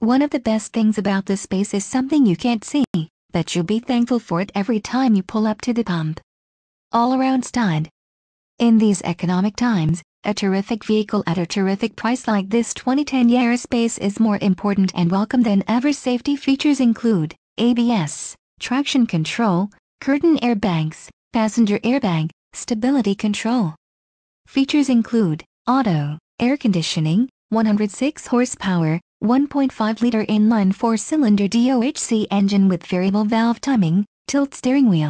One of the best things about this space is something you can't see, but you'll be thankful for it every time you pull up to the pump. All around stud. In these economic times, a terrific vehicle at a terrific price like this 2010 Yaris space is more important and welcome than ever. Safety features include ABS, traction control, curtain airbags, passenger airbag, stability control. Features include auto, air conditioning, 106 horsepower, 1.5-liter inline four-cylinder DOHC engine with variable valve timing, tilt steering wheel,